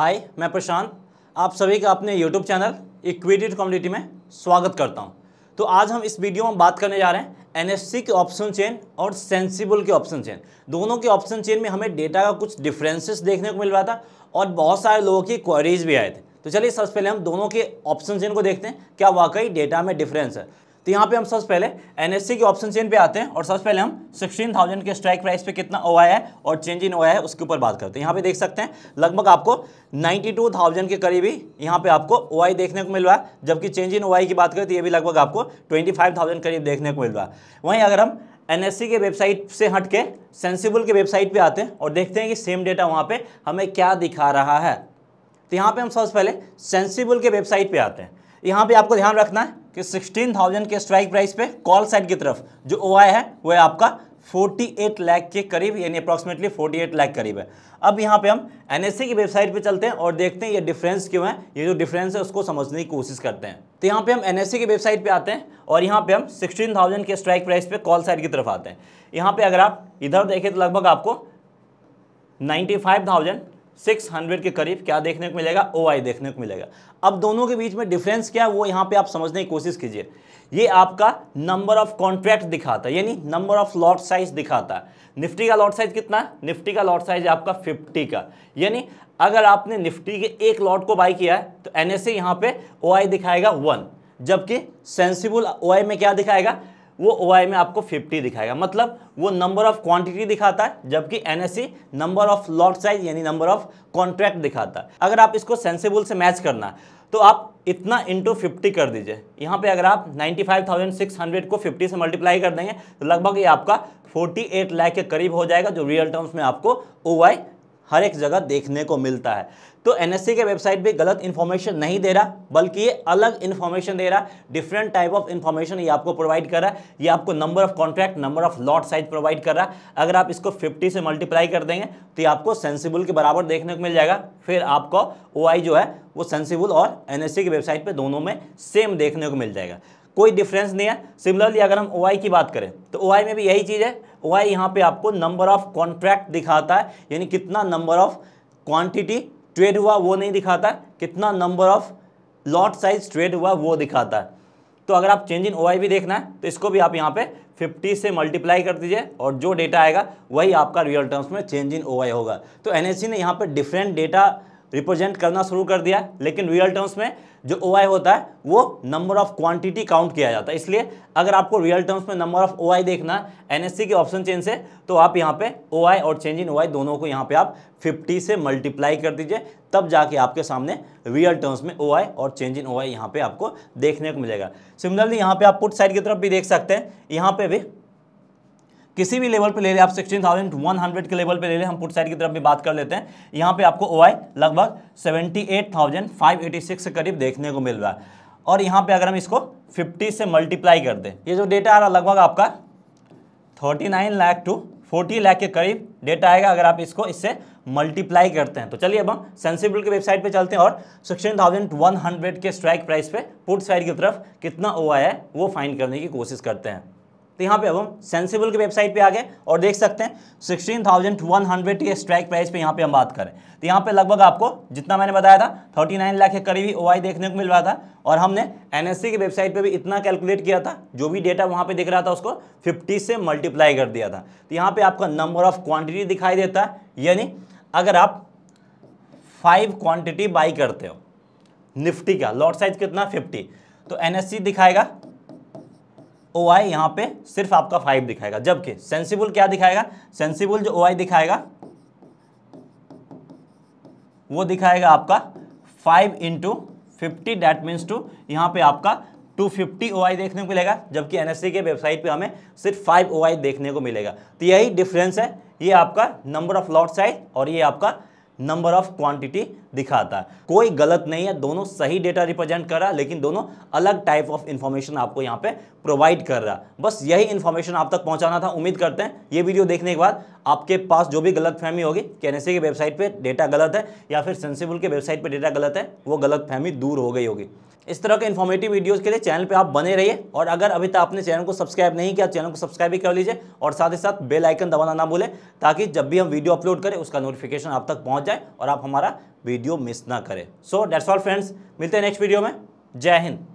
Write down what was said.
हाय मैं प्रशांत आप सभी का अपने यूट्यूब चैनल इक्विटेड कम्युनिटी में स्वागत करता हूं तो आज हम इस वीडियो में बात करने जा रहे हैं एनएफसी के ऑप्शन चेन और सेंसिबल के ऑप्शन चेन दोनों के ऑप्शन चेन में हमें डेटा का कुछ डिफरेंसेस देखने को मिल रहा था और बहुत सारे लोगों की क्वारीज भी आए थे तो चलिए सबसे पहले हम दोनों के ऑप्शन चेन को देखते हैं क्या वाकई डेटा में डिफरेंस है तो यहाँ पे हम सबसे पहले सी के ऑप्शन चेन पे आते हैं और सबसे पहले हम 16,000 के स्ट्राइक प्राइस पे कितना ओ है और चेंज इन ओ है उसके ऊपर बात करते हैं यहाँ पे देख सकते हैं लगभग आपको 92,000 के करीब ही यहाँ पे आपको ओ देखने को मिल रहा है जबकि चेंज इन ओ की बात करें तो ये भी लगभग आपको ट्वेंटी करीब देखने को मिल रहा है वहीं अगर हम सी के वेबसाइट से हट के सेंसिबल के वेबसाइट पर आते हैं और देखते हैं कि सेम डेटा वहाँ पर हमें क्या दिखा रहा है तो यहाँ पर हम सबसे पहले सेंसिबल के वेबसाइट पर आते हैं यहाँ पे आपको ध्यान रखना है कि 16,000 के स्ट्राइक प्राइस पे कॉल साइड की तरफ जो ओ है वो है आपका 48 लाख के करीब यानी अप्रॉक्सीमेटली 48 लाख करीब है अब यहाँ पे हम सी e की वेबसाइट पे चलते हैं और देखते हैं ये डिफरेंस क्यों है ये जो डिफरेंस है उसको समझने की कोशिश करते हैं तो यहाँ पे हम सी e की वेबसाइट पे आते हैं और यहाँ पे हम 16,000 के स्ट्राइक प्राइस पे कॉल साइड की तरफ आते हैं यहाँ पे अगर आप इधर देखें तो लगभग आपको नाइन्टी 600 के करीब क्या देखने को मिलेगा ओ देखने को मिलेगा अब दोनों के बीच में डिफरेंस क्या है वो यहाँ पे आप समझने की कोशिश कीजिए ये आपका नंबर ऑफ कॉन्ट्रैक्ट दिखाता है यानी नंबर ऑफ लॉट साइज दिखाता है निफ्टी का लॉट साइज कितना है निफ्टी का लॉट साइज आपका 50 का यानी अगर आपने निफ्टी के एक लॉट को बाई किया है तो एन एस यहाँ पे ओ दिखाएगा वन जबकि सेंसिबल ओ में क्या दिखाएगा वो ओ में आपको 50 दिखाएगा मतलब वो नंबर ऑफ क्वांटिटी दिखाता है जबकि N number of lot size यानी नंबर ऑफ कॉन्ट्रैक्ट दिखाता है अगर आप इसको सेंसेबल से मैच करना तो आप इतना इंटू फिफ्टी कर दीजिए यहाँ पे अगर आप 95,600 को 50 से मल्टीप्लाई कर देंगे तो लगभग ये आपका 48 लाख के करीब हो जाएगा जो रियल टर्म्स में आपको ओ हर एक जगह देखने को मिलता है तो एनएससी के वेबसाइट भी गलत इन्फॉर्मेशन नहीं दे रहा बल्कि ये अलग इन्फॉर्मेशन दे रहा है डिफरेंट टाइप ऑफ इन्फॉर्मेशन ये आपको प्रोवाइड कर रहा है ये आपको number of contract number of lot size provide कर रहा है अगर आप इसको 50 से मल्टीप्लाई कर देंगे तो ये आपको सेंसिबल के बराबर देखने को मिल जाएगा फिर आपको ओ जो है वो सेंसिबल और एन की वेबसाइट पर दोनों में सेम देखने को मिल जाएगा कोई डिफरेंस नहीं है सिमिलरली अगर हम ओ की बात करें तो ओ में भी यही चीज़ है वह यहाँ पे आपको नंबर ऑफ कॉन्ट्रैक्ट दिखाता है यानी कितना नंबर ऑफ क्वांटिटी ट्रेड हुआ वो नहीं दिखाता कितना number of lot size trade हुआ वो दिखाता है तो अगर आप चेंज इन ओ भी देखना है तो इसको भी आप यहाँ पे 50 से मल्टीप्लाई कर दीजिए और जो डेटा आएगा वही आपका रियल टर्म्स में चेंज इन ओ होगा तो एन e ने यहाँ पे डिफरेंट डेटा रिप्रेजेंट करना शुरू कर दिया लेकिन रियल टर्म्स में जो ओ होता है वो नंबर ऑफ क्वांटिटी काउंट किया जाता है इसलिए अगर आपको रियल टर्म्स में नंबर ऑफ ओ देखना है एन के ऑप्शन चेंज से तो आप यहाँ पे ओ और चेंज इन ओ दोनों को यहाँ पे आप 50 से मल्टीप्लाई कर दीजिए तब जाके आपके सामने रियल टर्म्स में ओ और चेंज इन ओ आई यहाँ पे आपको देखने को मिलेगा सिमिलरली यहाँ पे आप पुट साइड की तरफ भी देख सकते हैं यहाँ पे भी किसी भी लेवल पे ले ले आप 16,100 के लेवल पे ले ले हम पुट साइड की तरफ भी बात कर लेते हैं यहाँ पे आपको ओ लगभग 78,586 के करीब देखने को मिल रहा है और यहाँ पे अगर हम इसको 50 से मल्टीप्लाई कर दें ये जो डेटा आ रहा लगभग आपका 39 लाख टू 40 लाख के करीब डेटा आएगा अगर आप इसको इससे मल्टीप्लाई करते हैं तो चलिए अब हम सेंसिबल की वेबसाइट पर चलते हैं और हंड्रेड के स्ट्राइक प्राइस पे पुट साइड की तरफ कितना ओ है वो फाइंड करने की कोशिश करते हैं तो यहाँ पे अब हम सेंसिबल की वेबसाइट पे आ गए और देख सकते हैं सिक्सटीन थाउजेंड वन हंड्रेड के स्ट्राइक प्राइस पे यहाँ पे हम बात करें तो यहाँ पे लगभग आपको जितना मैंने बताया था थर्टी नाइन लाख के करीब ही ओ देखने को मिल रहा था और हमने एन e की वेबसाइट पर भी इतना कैलकुलेट किया था जो भी डेटा वहाँ पर दिख रहा था उसको फिफ्टी से मल्टीप्लाई कर दिया था तो यहाँ पर आपका नंबर ऑफ क्वान्टिटी दिखाई देता है यानी अगर आप फाइव क्वान्टिटी बाई करते हो निफ्टी का लॉट साइज कितना फिफ्टी तो एन e दिखाएगा ओ आई यहाँ पे सिर्फ आपका फाइव दिखाएगा जबकि सेंसिबल क्या दिखाएगा सेंसिबल जो ओ आई दिखाएगा वो दिखाएगा आपका five into fifty that means two यहाँ पे आपका टू फिफ्टी ओ आई देखने को मिलेगा जबकि एन के वेबसाइट पे हमें सिर्फ फाइव ओ आई देखने को मिलेगा तो यही डिफरेंस है ये आपका नंबर ऑफ लॉट साइज और ये आपका नंबर ऑफ क्वांटिटी दिखाता है कोई गलत नहीं है दोनों सही डेटा रिप्रेजेंट कर रहा है लेकिन दोनों अलग टाइप ऑफ इन्फॉर्मेशन आपको यहाँ पे प्रोवाइड कर रहा है बस यही इन्फॉर्मेशन आप तक पहुँचाना था उम्मीद करते हैं ये वीडियो देखने के बाद आपके पास जो भी गलत फहमी होगी के की वेबसाइट पर डेटा गलत है या फिर सेंसिबल के वेबसाइट पर डेटा गलत है वो गलत फहमी दूर हो गई होगी इस तरह के इन्फॉर्मेटिव वीडियोज़ के लिए चैनल पर आप बने रहिए और अगर अभी तक आपने चैनल को सब्सक्राइब नहीं किया चैनल को सब्सक्राइब भी कर लीजिए और साथ ही साथ बेल आइकन दबाना ना भूलें ताकि जब भी हम वीडियो अपलोड करें उसका नोटिफिकेशन आप तक पहुँच जाए और आप हमारा वीडियो मिस ना करें सो डेट्स ऑल फ्रेंड्स मिलते हैं नेक्स्ट वीडियो में जय हिंद